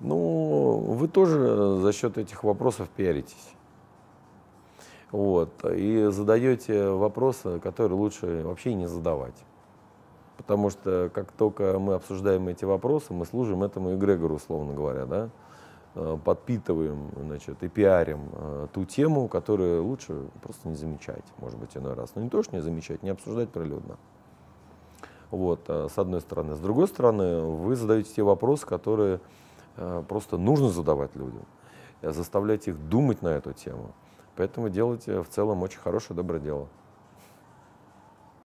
Ну, вы тоже за счет этих вопросов пиаритесь. Вот. И задаете вопросы, которые лучше вообще не задавать. Потому что как только мы обсуждаем эти вопросы, мы служим этому эгрегору, условно говоря, да? Э, подпитываем значит, и пиарим э, ту тему, которую лучше просто не замечать, может быть, иной раз. Но ну, не то, что не замечать, не обсуждать прилюдно. Вот, э, с одной стороны. С другой стороны, вы задаете те вопросы, которые Э, просто нужно задавать людям, э, заставлять их думать на эту тему. Поэтому делать э, в целом очень хорошее, доброе дело.